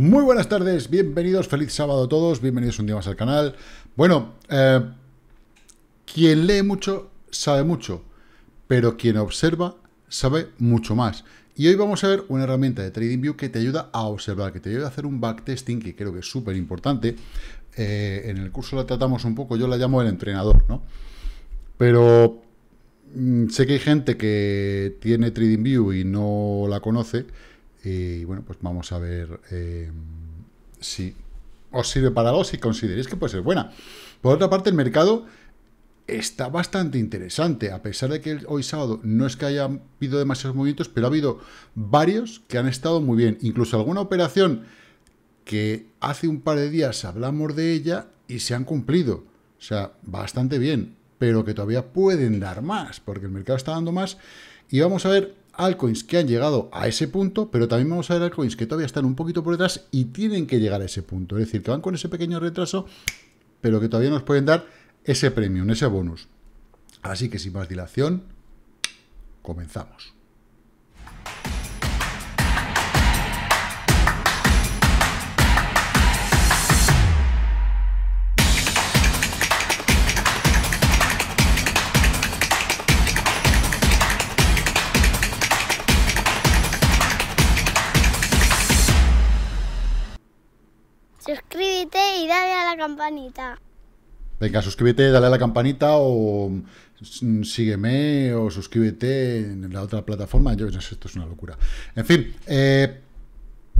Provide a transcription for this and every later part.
Muy buenas tardes, bienvenidos, feliz sábado a todos, bienvenidos un día más al canal. Bueno, eh, quien lee mucho sabe mucho, pero quien observa sabe mucho más. Y hoy vamos a ver una herramienta de TradingView que te ayuda a observar, que te ayuda a hacer un backtesting, que creo que es súper importante. Eh, en el curso la tratamos un poco, yo la llamo el entrenador, ¿no? Pero mm, sé que hay gente que tiene TradingView y no la conoce, y bueno, pues vamos a ver eh, si os sirve para algo, si consideréis que puede ser buena. Por otra parte, el mercado está bastante interesante, a pesar de que hoy sábado no es que haya habido demasiados movimientos, pero ha habido varios que han estado muy bien. Incluso alguna operación que hace un par de días hablamos de ella y se han cumplido. O sea, bastante bien, pero que todavía pueden dar más, porque el mercado está dando más. Y vamos a ver altcoins que han llegado a ese punto, pero también vamos a ver altcoins que todavía están un poquito por detrás y tienen que llegar a ese punto. Es decir, que van con ese pequeño retraso, pero que todavía nos pueden dar ese premium, ese bonus. Así que sin más dilación, comenzamos. campanita. Venga, suscríbete, dale a la campanita o mm, sígueme o suscríbete en la otra plataforma. Yo no sé, esto es una locura. En fin, eh,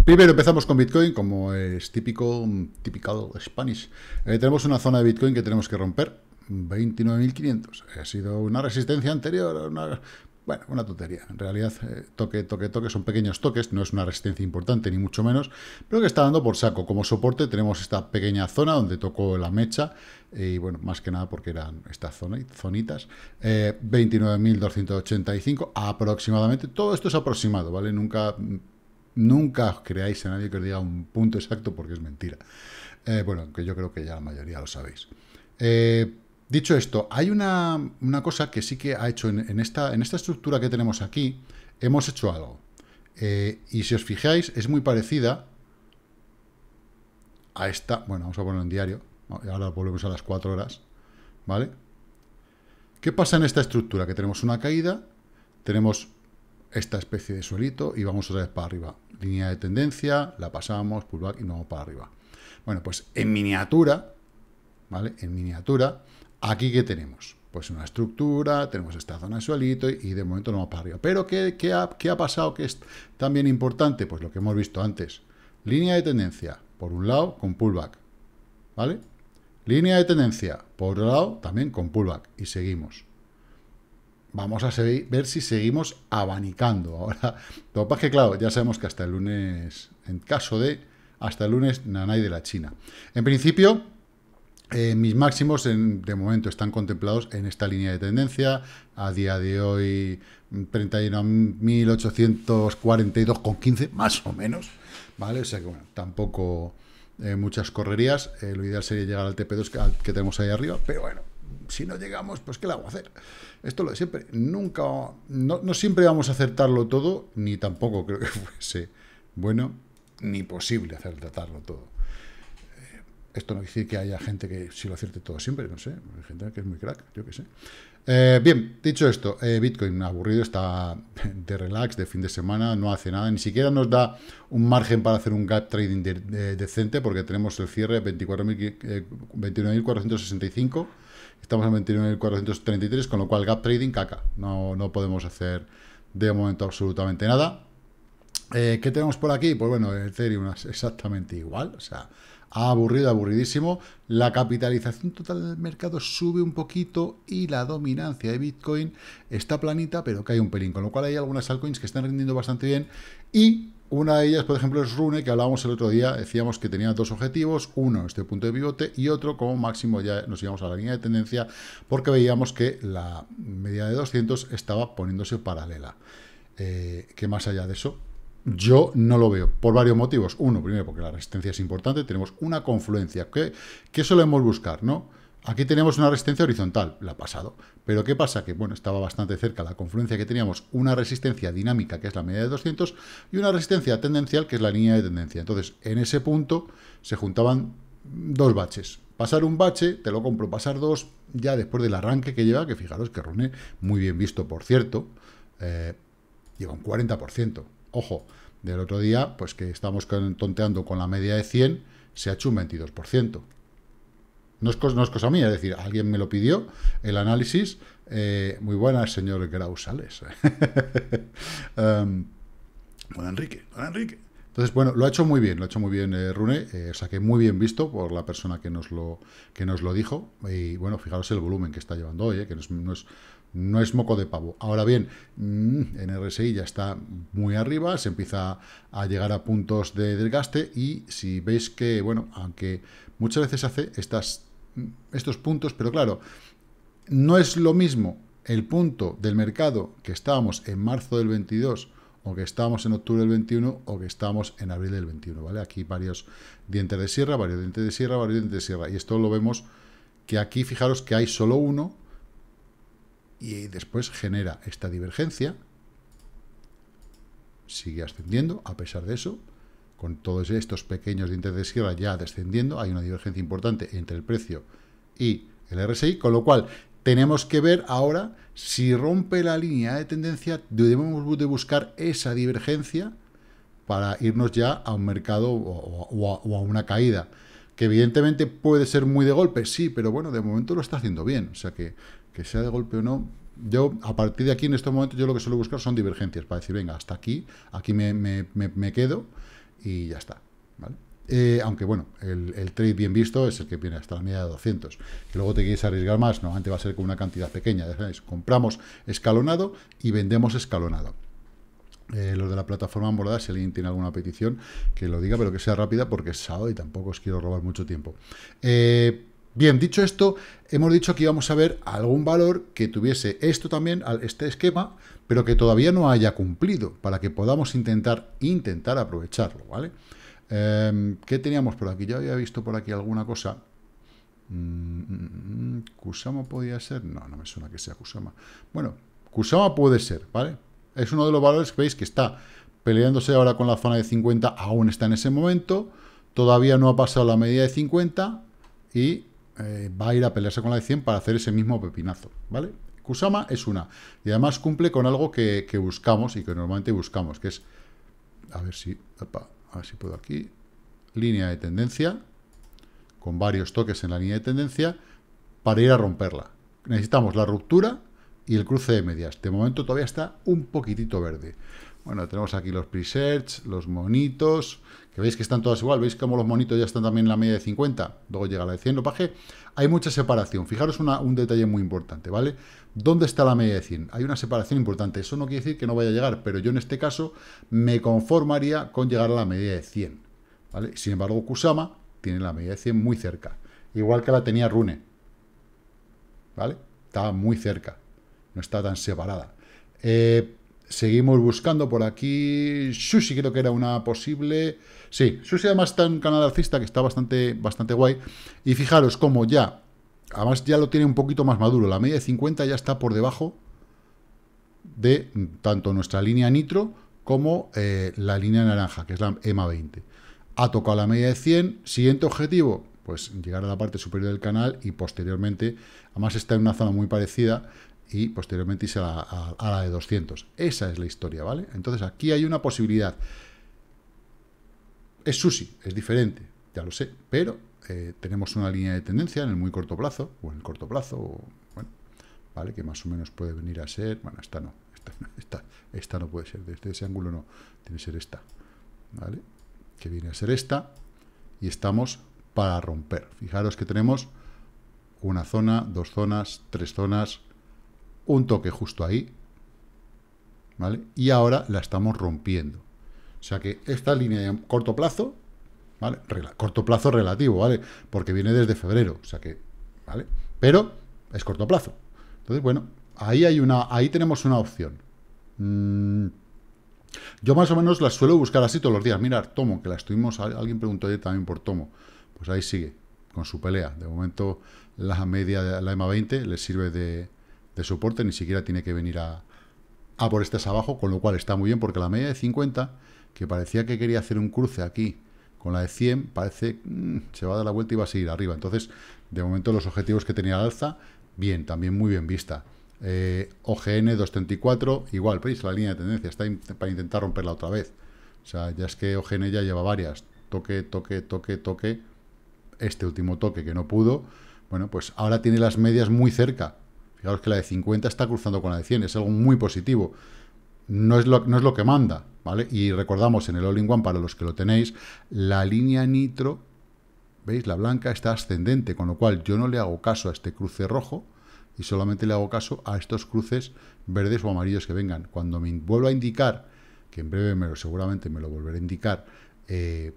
primero empezamos con Bitcoin, como es típico, mm, típico Spanish. Eh, tenemos una zona de Bitcoin que tenemos que romper. 29.500. Ha sido una resistencia anterior, una bueno, una tutería. En realidad, eh, toque, toque, toque, son pequeños toques, no es una resistencia importante, ni mucho menos, pero que está dando por saco. Como soporte tenemos esta pequeña zona donde tocó la mecha, y bueno, más que nada porque eran estas zona, zonitas, 29.285 eh, aproximadamente. Todo esto es aproximado, ¿vale? Nunca, nunca creáis a nadie que os diga un punto exacto porque es mentira. Eh, bueno, que yo creo que ya la mayoría lo sabéis. Eh, Dicho esto, hay una, cosa que sí que ha hecho en, esta, en, esta, estructura que tenemos aquí, hemos hecho algo. Eh, y si os fijáis, es muy parecida a esta, bueno, vamos a ponerlo en diario, ahora volvemos a las 4 horas, ¿vale? ¿Qué pasa en esta estructura? Que tenemos una caída, tenemos esta especie de suelito y vamos otra vez para arriba. Línea de tendencia, la pasamos, pullback y vamos para arriba. Bueno, pues en miniatura, ¿vale? En miniatura, Aquí, ¿qué tenemos? Pues una estructura, tenemos esta zona de suelito y, de momento no va para arriba. Pero, ¿qué, ha, pasado que es también importante? Pues lo que hemos visto antes. Línea de tendencia, por un lado, con pullback. ¿Vale? Línea de tendencia, por otro lado, también con pullback. Y seguimos. Vamos a ver si seguimos abanicando. Ahora, lo que que, claro, ya sabemos que hasta el lunes, en caso de, hasta el lunes, Nanay de la China. En principio, eh, mis máximos de momento están contemplados en esta línea de tendencia. A día de hoy 31.842,15 mm, más o menos. ¿Vale? O sea que tampoco eh, muchas correrías. Eh, lo ideal sería llegar al TP2 que, tenemos ahí arriba, pero bueno, si no llegamos, pues ¿qué le hago a hacer? Esto lo de siempre. Nunca, no, no siempre vamos a acertarlo todo, ni tampoco creo que fuese bueno ni posible acertarlo todo. Esto no quiere decir que haya gente que si lo acierte todo siempre, no sé, hay gente que es muy crack, yo qué sé. Eh, bien, dicho esto, eh, Bitcoin aburrido, está de relax, de fin de semana, no hace nada, ni siquiera nos da un margen para hacer un gap trading decente, porque tenemos el cierre 21.465, eh, estamos en 21.433, con lo cual gap trading caca, no, no podemos hacer de momento absolutamente nada. ¿Qué tenemos por aquí? Pues bueno, Ethereum es exactamente igual, o sea, aburrido, aburridísimo. La capitalización total del mercado sube un poquito y la dominancia de Bitcoin está planita, pero cae un pelín. Con lo cual hay algunas altcoins que están rindiendo bastante bien y una de ellas, por ejemplo, es Rune, que hablábamos el otro día, decíamos que tenía dos objetivos, uno este punto de pivote y otro como máximo ya nos íbamos a la línea de tendencia porque veíamos que la media de 200 estaba poniéndose paralela. Eh, que más allá de eso, yo no lo veo, por varios motivos. Uno, primero, porque la resistencia es importante, tenemos una confluencia. ¿Qué, solemos buscar? ¿no? Aquí tenemos una resistencia horizontal, la ha pasado. Pero ¿qué pasa? Que bueno, estaba bastante cerca la confluencia que teníamos, una resistencia dinámica, que es la media de 200, y una resistencia tendencial, que es la línea de tendencia. Entonces, en ese punto se juntaban dos baches. Pasar un bache, te lo compro, pasar dos, ya después del arranque que lleva, que fijaros que Rune, muy bien visto, por cierto, eh, lleva un 40%. Ojo, del otro día, pues que estamos tonteando con la media de 100, se ha hecho un 22%. No es, cosa, no es mía, es decir, alguien me lo pidió, el análisis, eh, muy buena, señor Grausales. Buen em, Enrique, don Enrique. Entonces, bueno, lo ha hecho muy bien, lo ha hecho muy bien eh, Rune, eh, Saqué muy bien visto por la persona que nos lo, que nos lo dijo. Y bueno, fijaros el volumen que está llevando hoy, que no no es no es moco de pavo. Ahora bien, mm, en RSI ya está muy arriba, se empieza a llegar a puntos de desgaste y si veis que, bueno, aunque muchas veces hace estas, mm, estos puntos, pero claro, no es lo mismo el punto del mercado que estábamos en marzo del 22 o que estábamos en octubre del 21 o que estábamos en abril del 21, ¿vale? Aquí varios dientes de sierra, varios dientes de sierra, varios dientes de sierra. Y esto lo vemos que aquí, fijaros que hay solo uno, y después genera esta divergencia, sigue ascendiendo a pesar de eso, con todos estos pequeños dientes de sierra ya descendiendo, hay una divergencia importante entre el precio y el RSI, con lo cual tenemos que ver ahora si rompe la línea de tendencia, debemos de buscar esa divergencia para irnos ya a un mercado o a una caída que evidentemente puede ser muy de golpe, sí, pero bueno, de momento lo está haciendo bien. O sea que que sea de golpe o no, yo a partir de aquí en estos momentos yo lo que suelo buscar son divergencias para decir, venga, hasta aquí, aquí me, me, quedo y ya está. ¿vale? Eh, aunque bueno, el, trade bien visto es el que viene hasta la media de 200. Que luego te quieres arriesgar más, normalmente va a ser con una cantidad pequeña. Ya sabéis, compramos escalonado y vendemos escalonado. Eh, los de la plataforma morada, si alguien tiene alguna petición, que lo diga, pero que sea rápida porque es sábado y tampoco os quiero robar mucho tiempo. Eh, Bien, dicho esto, hemos dicho que íbamos a ver algún valor que tuviese esto también, este esquema, pero que todavía no haya cumplido, para que podamos intentar, intentar aprovecharlo, ¿vale? Em, ¿Qué teníamos por aquí? Yo había visto por aquí alguna cosa. Mm, mm, mm, ¿Kusama podía ser? No, no me suena que sea Kusama. Bueno, Kusama puede ser, ¿vale? Es uno de los valores que veis que está peleándose ahora con la zona de 50, aún está en ese momento, todavía no ha pasado la medida de 50 y eh, va a ir a pelearse con la de 100 para hacer ese mismo pepinazo, ¿vale? Kusama es una. Y además cumple con algo que, buscamos y que normalmente buscamos, que es... A ver si... a ver si puedo aquí. Línea de tendencia. Con varios toques en la línea de tendencia. Para ir a romperla. Necesitamos la ruptura y el cruce de medias. De momento todavía está un poquitito verde. Bueno, tenemos aquí los presets, los monitos, que veis que están todas igual, veis como los monitos ya están también en la media de 50, luego llega la de 100 paje hay mucha separación. Fijaros un detalle muy importante, ¿vale? ¿Dónde está la media de 100? Hay una separación importante. Eso no quiere decir que no vaya a llegar, pero yo en este caso me conformaría con llegar a la media de 100, ¿vale? Sin embargo, Kusama tiene la media de 100 muy cerca, igual que la tenía Rune, ¿vale? Está muy cerca, no está tan separada. Eh, Seguimos buscando por aquí. Sushi creo que era una posible. Sí, Sushi además está en canal alcista que está bastante, bastante guay. Y fijaros cómo ya, además ya lo tiene un poquito más maduro. La media de 50 ya está por debajo de tanto nuestra línea nitro como eh, la línea naranja, que es la EMA 20. Ha tocado la media de 100. Siguiente objetivo, pues llegar a la parte superior del canal y posteriormente, además está en una zona muy parecida, y posteriormente irse a la, de 200. Esa es la historia, ¿vale? Entonces aquí hay una posibilidad. Es sushi, es diferente, ya lo sé, pero eh, tenemos una línea de tendencia en el muy corto plazo, o en el corto plazo, bueno, ¿vale? Que más o menos puede venir a ser, bueno, esta no, esta, esta no puede ser, desde ese ángulo no, tiene que ser esta, ¿vale? Que viene a ser esta, y estamos para romper. Fijaros que tenemos una zona, dos zonas, tres zonas, un toque justo ahí, ¿vale? Y ahora la estamos rompiendo. O sea que esta línea de corto plazo, ¿vale? corto plazo relativo, ¿vale? Porque viene desde febrero, o sea que, ¿vale? Pero es corto plazo. Entonces, bueno, ahí, hay una, ahí tenemos una opción. Mm, yo más o menos la suelo buscar así todos los días. Mirar, Tomo, que la estuvimos... Alguien preguntó ayer también por Tomo. Pues ahí sigue, con su pelea. De momento, la media de la EMA 20 le sirve de, de soporte, ni siquiera tiene que venir a, a por estas abajo, con lo cual está muy bien, porque la media de 50, que parecía que quería hacer un cruce aquí con la de 100, parece mm, se va a dar la vuelta y va a seguir arriba. Entonces, de momento los objetivos que tenía al alza, bien, también muy bien vista. Eh, OGN 234, igual, veis la línea de tendencia, está para intentar romperla otra vez. O sea, ya es que OGN ya lleva varias. Toque, toque, toque, toque. Este último toque que no pudo. Bueno, pues ahora tiene las medias muy cerca. Fijaros que la de 50 está cruzando con la de 100, es algo muy positivo. No es, lo, no es lo que manda, ¿vale? Y recordamos en el All-in-One, para los que lo tenéis, la línea nitro, ¿veis? La blanca está ascendente, con lo cual yo no le hago caso a este cruce rojo, y solamente le hago caso a estos cruces verdes o amarillos que vengan. Cuando me vuelva a indicar, que en breve me seguramente me lo volveré a indicar, eh,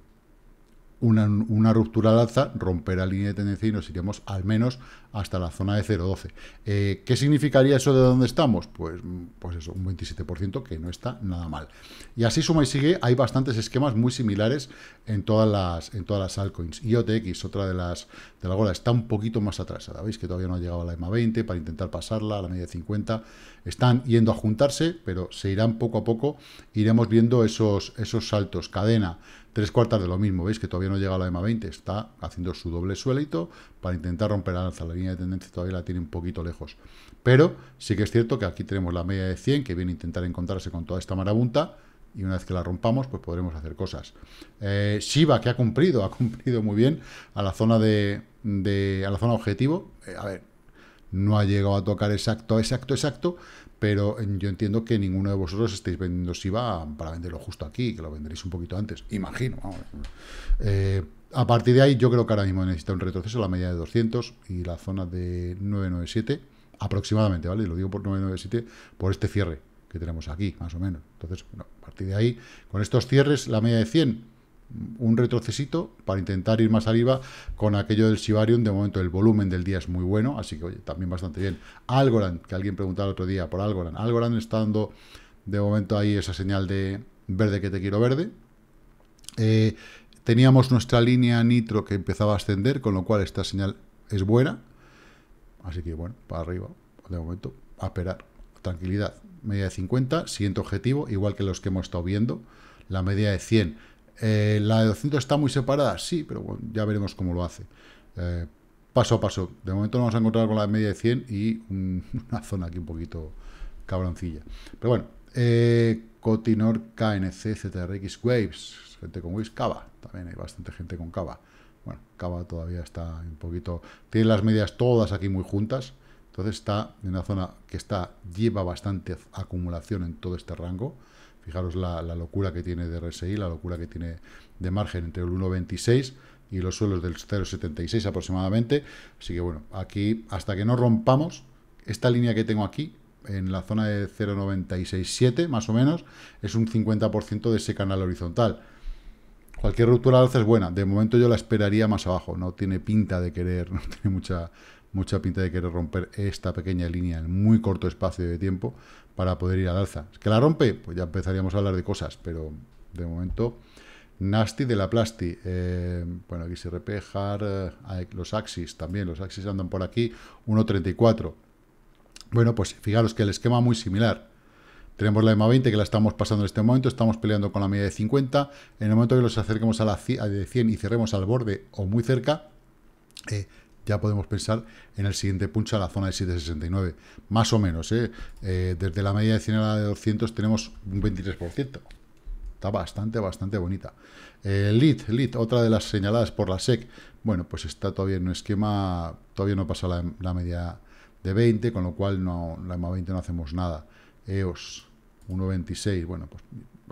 una, ruptura al alza romperá línea de tendencia y nos iremos al menos hasta la zona de 0.12. Eh, ¿Qué significaría eso de dónde estamos? Pues, pues eso, un 27% que no está nada mal. Y así suma y sigue, hay bastantes esquemas muy similares en todas las, en todas las altcoins. IOTX, otra de las de la gola, está un poquito más atrasada. Veis que todavía no ha llegado a la EMA 20 para intentar pasarla a la media de 50. Están yendo a juntarse, pero se irán poco a poco. Iremos viendo esos, esos saltos. Cadena. Tres cuartas de lo mismo, veis que todavía no llega a la EMA 20, está haciendo su doble suelito para intentar romper la alza. La línea de tendencia todavía la tiene un poquito lejos. Pero sí que es cierto que aquí tenemos la media de 100 que viene a intentar encontrarse con toda esta marabunta y una vez que la rompamos, pues podremos hacer cosas. Eh, Shiva, que ha cumplido, ha cumplido muy bien a la zona de, a la zona objetivo. Eh, a ver, no ha llegado a tocar exacto, exacto, exacto, pero mm, yo entiendo que ninguno de vosotros estáis vendiendo va para venderlo justo aquí, que lo venderéis un poquito antes, imagino. Eh, a partir de ahí, yo creo que ahora mismo necesita un retroceso la media de 200 y la zona de 997, aproximadamente, ¿vale? Lo digo por 997, por este cierre que tenemos aquí, más o menos. Entonces, bueno, a partir de ahí, con estos cierres, la media de 100, un retrocesito para intentar ir más arriba con aquello del Sibarium. De momento el volumen del día es muy bueno, así que oye, también bastante bien. Algorand, que alguien preguntaba el otro día por Algorand. Algorand está dando de momento ahí esa señal de verde que te quiero verde. Eh, teníamos nuestra línea nitro que empezaba a ascender, con lo cual esta señal es buena. Así que bueno, para arriba, de momento, a esperar. Tranquilidad, media de 50, siguiente objetivo, igual que los que hemos estado viendo. La media de 100 eh, ¿La de 200 está muy separada? Sí, pero ya veremos cómo lo hace. Eh, paso a paso. De momento nos vamos a encontrar con la media de 100 y una zona aquí un poquito cabroncilla. Pero bueno, eh, Cotinor, KNC, ZRX, Waves, gente con Waves, Cava, también hay bastante gente con Cava. Bueno, Cava todavía está un poquito... Tiene las medias todas aquí muy juntas, entonces está en una zona que está lleva bastante acumulación en todo este rango. Fijaros la, locura que tiene de RSI, la locura que tiene de margen entre el 1,26 y los suelos del 0,76 aproximadamente. Así que bueno, aquí hasta que no rompamos esta línea que tengo aquí, en la zona de 0,967 más o menos, es un 50% de ese canal horizontal. Cualquier ruptura al alza es buena. De momento yo la esperaría más abajo. No tiene pinta de querer, no tiene mucha, mucha pinta de querer romper esta pequeña línea en muy corto espacio de tiempo para poder ir al alza. ¿Es ¿Que la rompe? Pues ya empezaríamos a hablar de cosas, pero de momento... Nasty de la Plasti. Eh, bueno, aquí se repejar eh, los Axis también. Los Axis andan por aquí. 1.34. Bueno, pues fijaros que el esquema muy similar. Tenemos la EMA 20 que la estamos pasando en este momento, estamos peleando con la media de 50. En el momento que los acerquemos a la de 100 y cerremos al borde o muy cerca, eh, ya podemos pensar en el siguiente punch a la zona de 769. Más o menos, ¿eh? Eh, desde la media de 100 a la de 200 tenemos un 23%. Está bastante, bastante bonita. el eh, LIT, LIT, otra de las señaladas por la SEC. Bueno, pues está todavía en un esquema, todavía no pasa la, media de 20, con lo cual no, la EMA 20 no hacemos nada. EOS, 1.26, bueno, pues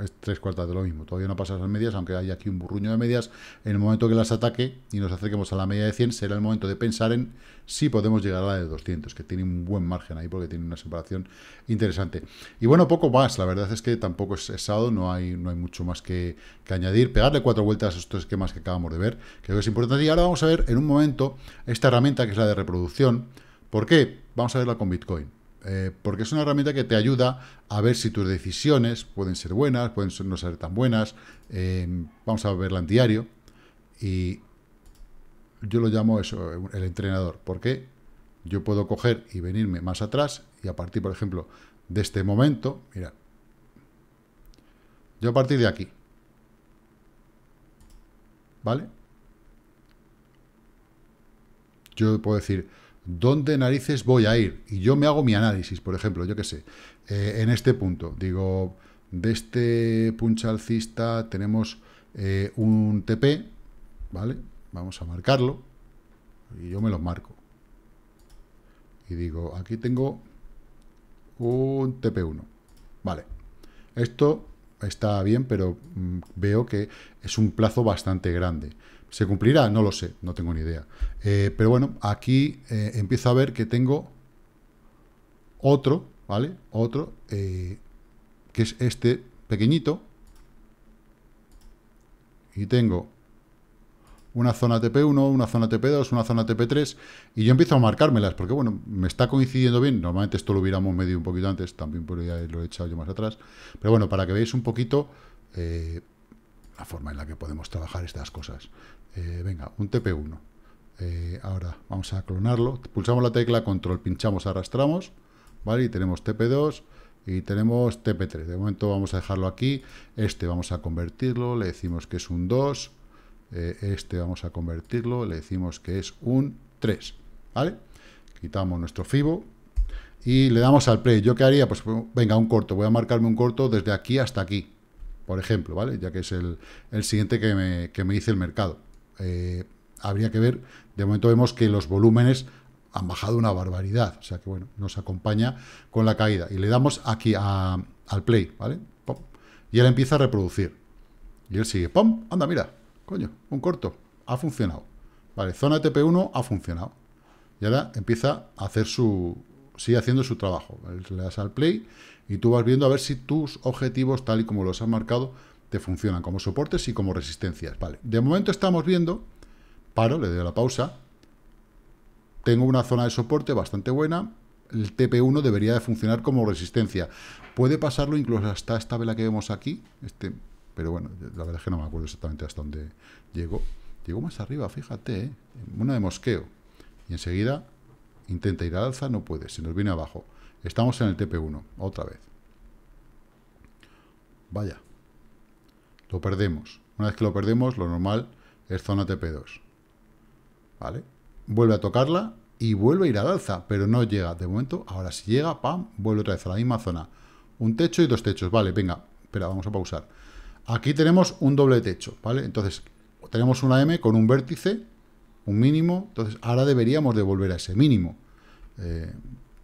es tres cuartas de lo mismo. Todavía no pasa las medias, aunque hay aquí un burruño de medias. En el momento que las ataque y nos acerquemos a la media de 100, será el momento de pensar en si podemos llegar a la de 200, que tiene un buen margen ahí porque tiene una separación interesante. Y bueno, poco más. La verdad es que tampoco es, es no hay, no hay mucho más que, que, añadir. Pegarle cuatro vueltas a estos esquemas que acabamos de ver, creo que es importante. Y ahora vamos a ver en un momento esta herramienta que es la de reproducción. ¿Por qué? Vamos a verla con Bitcoin. Eh, porque es una herramienta que te ayuda a ver si tus decisiones pueden ser buenas, pueden no ser tan buenas. Em, vamos a verla en diario. Y yo lo llamo eso, el entrenador, porque yo puedo coger y venirme más atrás y a partir, por ejemplo, de este momento, mira, yo a partir de aquí, ¿vale? Yo puedo decir, ¿dónde narices voy a ir? Y yo me hago mi análisis, por ejemplo, yo qué sé, eh, en este punto, digo, de este punch alcista tenemos eh, un TP, ¿vale? Vamos a marcarlo, y yo me lo marco. Y digo, aquí tengo un TP1, vale. Esto está bien, pero mm, veo que es un plazo bastante grande. ¿Se cumplirá? No lo sé, no tengo ni idea. Eh, pero bueno, aquí eh, empiezo a ver que tengo otro, ¿vale? Otro, eh, que es este pequeñito. Y tengo una zona TP1, una zona TP2, una zona TP3, y yo empiezo a marcármelas, porque bueno, me está coincidiendo bien, normalmente esto lo hubiéramos medido un poquito antes, también podría haberlo echado yo más atrás, pero bueno, para que veáis un poquito forma en la que podemos trabajar estas cosas. Eh, venga, un TP1. Eh, ahora vamos a clonarlo. Pulsamos la tecla control, pinchamos, arrastramos. ¿Vale? Y tenemos TP2 y tenemos TP3. De momento vamos a dejarlo aquí. Este vamos a convertirlo. Le decimos que es un 2. Eh, este vamos a convertirlo. Le decimos que es un 3. ¿Vale? Quitamos nuestro FIBO y le damos al play. ¿Yo qué haría? Pues venga, un corto. Voy a marcarme un corto desde aquí hasta aquí por ejemplo, ¿vale? Ya que es el, siguiente que me, dice el mercado. Eh, habría que ver, de momento vemos que los volúmenes han bajado una barbaridad, o sea que bueno, nos acompaña con la caída. Y le damos aquí al play, ¿vale? Y él empieza a reproducir. Y él sigue, ¡pum! Anda, mira, coño, un corto, ha funcionado. Vale, zona TP1 ha funcionado. Y ahora empieza a hacer su, sigue haciendo su trabajo. Le das al play y tú vas viendo a ver si tus objetivos, tal y como los has marcado, te funcionan como soportes y como resistencias. Vale, de momento estamos viendo, paro, le doy la pausa, tengo una zona de soporte bastante buena, el TP1 debería de funcionar como resistencia. Puede pasarlo incluso hasta esta vela que vemos aquí, este, pero bueno, la verdad es que no me acuerdo exactamente hasta dónde llegó. Llegó más arriba, fíjate, ¿eh? una de mosqueo. Y enseguida intenta ir al alza, no puede, se nos viene abajo. Estamos en el TP1, otra vez. Vaya. Lo perdemos. Una vez que lo perdemos, lo normal es zona TP2. ¿Vale? Vuelve a tocarla y vuelve a ir al alza, pero no llega. De momento, ahora si llega, pam, vuelve otra vez a la misma zona. Un techo y dos techos. Vale, venga, espera, vamos a pausar. Aquí tenemos un doble techo, ¿vale? Entonces, tenemos una M con un vértice, un mínimo. Entonces, ahora deberíamos devolver a ese mínimo. Eh,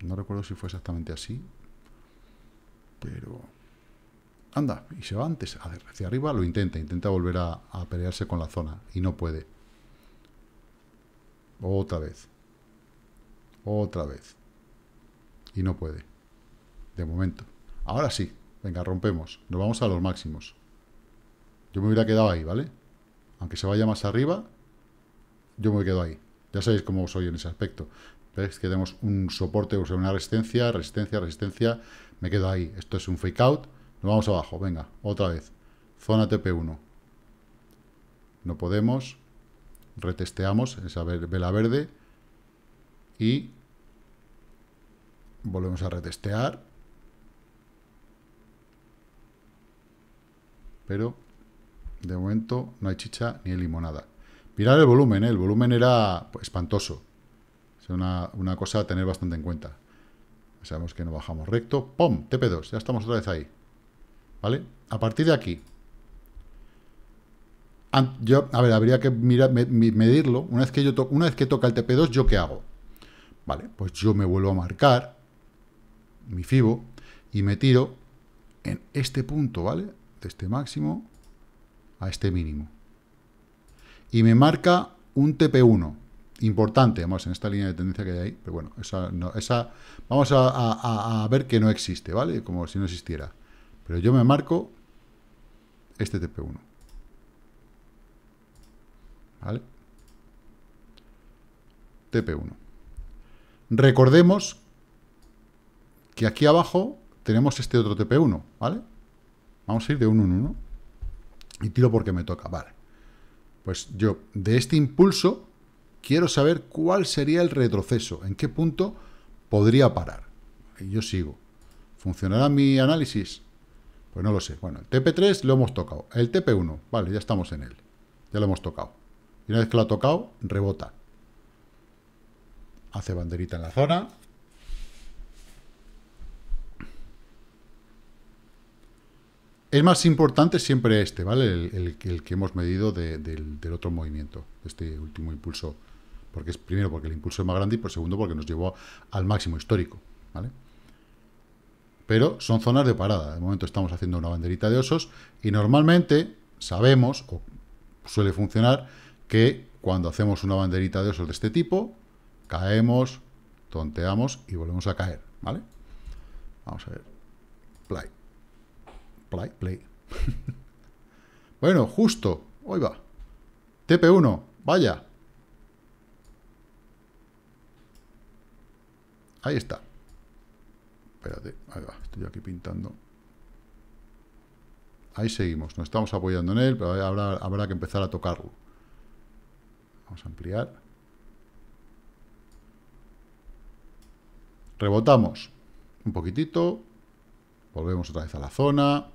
no recuerdo si fue exactamente así. Pero... Anda, y se va antes hacia arriba, lo intenta, intenta volver a, pelearse con la zona y no puede. Otra vez. Otra vez. Y no puede. De momento. Ahora sí. Venga, rompemos. Nos vamos a los máximos. Yo me hubiera quedado ahí, ¿vale? Aunque se vaya más arriba, yo me quedo ahí. Ya sabéis cómo soy en ese aspecto. ¿Veis que tenemos un soporte, o una resistencia, resistencia, resistencia? Me quedo ahí. Esto es un fake out. Nos vamos abajo. Venga, otra vez. Zona TP1. No podemos. Retesteamos esa vela verde. Y volvemos a retestear. Pero de momento no hay chicha ni limonada. Mirad el volumen, ¿eh? el volumen era pues, espantoso. Es una, cosa a tener bastante en cuenta. Sabemos que no bajamos recto. ¡Pum! TP2. Ya estamos otra vez ahí. ¿Vale? A partir de aquí. Yo, a ver, habría que mirar, medirlo. Una vez que, yo una vez que toca el TP2, ¿yo qué hago? Vale, pues yo me vuelvo a marcar mi FIBO y me tiro en este punto, ¿vale? De este máximo a este mínimo. Y me marca un TP1 importante, vamos, en esta línea de tendencia que hay ahí, pero bueno, esa, vamos a, a, ver que no existe, ¿vale? Como si no existiera. Pero yo me marco este TP1. ¿Vale? TP1. Recordemos que aquí abajo tenemos este otro TP1, ¿vale? Vamos a ir de 1 en 1. Y tiro porque me toca, vale. Pues yo, de este impulso, quiero saber cuál sería el retroceso, en qué punto podría parar. Y yo sigo. ¿Funcionará mi análisis? Pues no lo sé. Bueno, el TP3 lo hemos tocado. El TP1, vale, ya estamos en él. Ya lo hemos tocado. Y una vez que lo ha tocado, rebota. Hace banderita en la zona. Es más importante siempre este, ¿vale? El, que hemos medido del otro movimiento, este último impulso porque es primero porque el impulso es más grande y por segundo porque nos llevó al máximo histórico. Pero son zonas de parada. De momento estamos haciendo una banderita de osos y normalmente sabemos, o suele funcionar, que cuando hacemos una banderita de osos de este tipo, caemos, tonteamos y volvemos a caer. ¿Vale? Vamos a ver. Play. Play, play. bueno, justo. Hoy va. TP1, vaya. Ahí está. Espérate, estoy aquí pintando. Ahí seguimos, No estamos apoyando en él, pero habrá, habrá que empezar a tocarlo. Vamos a ampliar. Rebotamos un poquitito. Volvemos otra vez a la zona.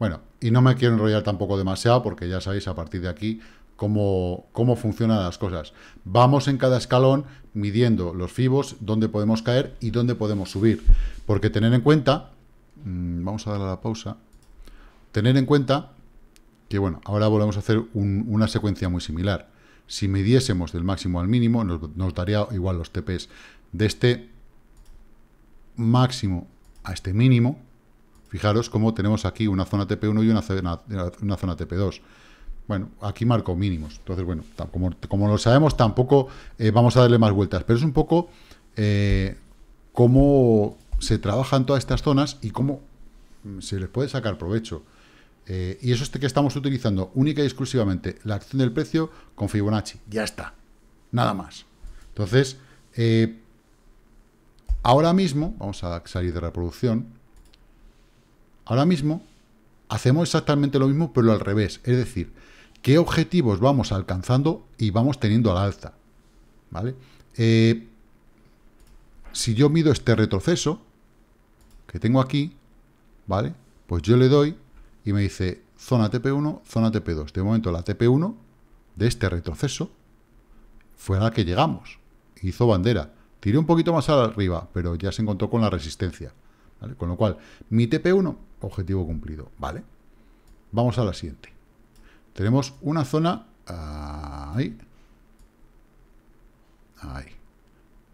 Bueno, y no me quiero enrollar tampoco demasiado porque ya sabéis, a partir de aquí cómo, funcionan las cosas. Vamos en cada escalón midiendo los fibos, dónde podemos caer y dónde podemos subir. Porque tener en cuenta, mm, vamos a darle a la pausa, tener en cuenta que, bueno, ahora volvemos a hacer una secuencia muy similar. Si midiésemos del máximo al mínimo, nos, daría igual los TPs de este máximo a este mínimo, fijaros cómo tenemos aquí una zona TP1 y una una zona TP2. Bueno, aquí marco mínimos. Entonces, bueno, como, lo sabemos, tampoco eh, vamos a darle más vueltas. Pero es un poco eh, cómo se trabajan todas estas zonas y cómo se les puede sacar provecho. Eh, y eso es que estamos utilizando única y exclusivamente la acción del precio con Fibonacci. Ya está. Nada más. Entonces, ahora mismo, vamos a salir de reproducción. Ahora mismo hacemos exactamente lo mismo, pero al revés. Es decir, qué objetivos vamos alcanzando y vamos teniendo al alza. ¿vale? Eh, si yo mido este retroceso que tengo aquí, ¿vale? Pues yo le doy y me dice zona TP1, zona TP2. De momento la TP1 de este retroceso fue a la que llegamos. Hizo bandera. Tiré un poquito más arriba, pero ya se encontró con la resistencia. Con lo cual, mi TP1, objetivo cumplido. ¿Vale? Vamos a la siguiente. Tenemos una zona ahí, ahí,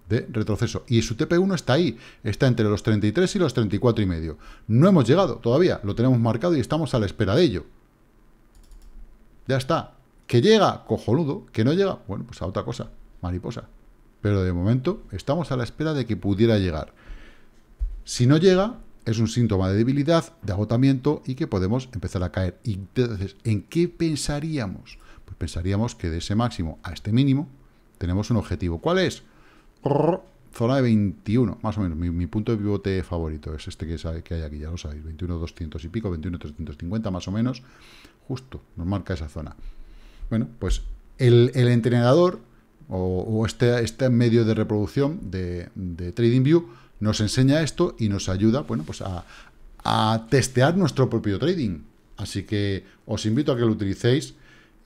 de retroceso. Y su TP1 está ahí, está entre los 33 y los 34 y medio. No hemos llegado todavía, lo tenemos marcado y estamos a la espera de ello. Ya está. Que llega, cojonudo, que no llega, bueno, pues a otra cosa, mariposa. Pero de momento estamos a la espera de que pudiera llegar. Si no llega, es un síntoma de debilidad, de agotamiento y que podemos empezar a caer. Y entonces, ¿en qué pensaríamos? Pues pensaríamos que de ese máximo a este mínimo tenemos un objetivo. ¿Cuál es? Zona de 21, más o menos. Mi, punto de pivote favorito es este que, que hay aquí, ya lo sabéis. 21.200 y pico, 21.350 más o menos. Justo, nos marca esa zona. Bueno, pues el, entrenador o, este, este, medio de reproducción de, de TradingView nos enseña esto y nos ayuda, bueno, pues a, a testear nuestro propio trading. Así que os invito a que lo utilicéis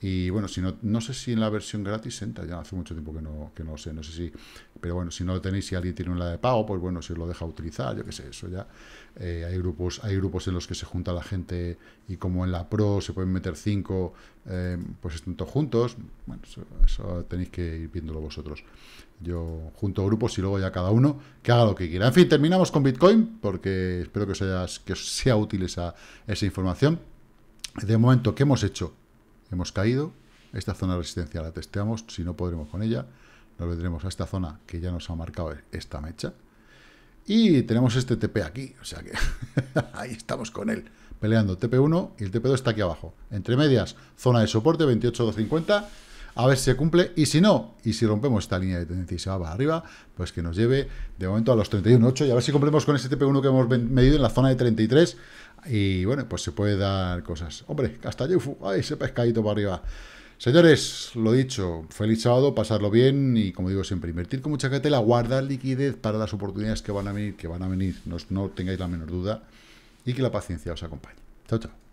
y bueno, si no, no sé si en la versión gratis entra, ya hace mucho tiempo que no, que no sé, no sé si, pero bueno, si no lo tenéis, si alguien tiene una de pago, pues bueno, si os lo deja utilizar, yo qué sé, eso ya. Eh, hay grupos hay grupos en los que se junta la gente y como en la Pro se pueden meter cinco, eh, pues están todos juntos, bueno, eso, tenéis que ir viéndolo vosotros. Yo junto grupos y luego ya cada uno que haga lo que quiera. En fin, terminamos con Bitcoin porque espero que os, que sea útil esa, esa información. De momento, ¿qué hemos hecho? hemos caído, esta zona de resistencia la testeamos, si no podremos con ella, nos vendremos a esta zona que ya nos ha marcado esta mecha, y tenemos este TP aquí, o sea que ahí estamos con él, peleando TP1 y el TP2 está aquí abajo, entre medias, zona de soporte 28.250, a ver si se cumple, y si no, y si rompemos esta línea de tendencia y se va para arriba, pues que nos lleve de momento a los 31.8, y a ver si cumplimos con ese TP1 que hemos medido en la zona de 33, y bueno, pues se puede dar cosas. Hombre, hasta Yufu, ay, ese pescadito para arriba. Señores, lo dicho, feliz sábado, pasarlo bien y como digo siempre, invertir con mucha cautela, guardar liquidez para las oportunidades que van a venir, que van a venir, no, no tengáis la menor duda y que la paciencia os acompañe. Chao, chao.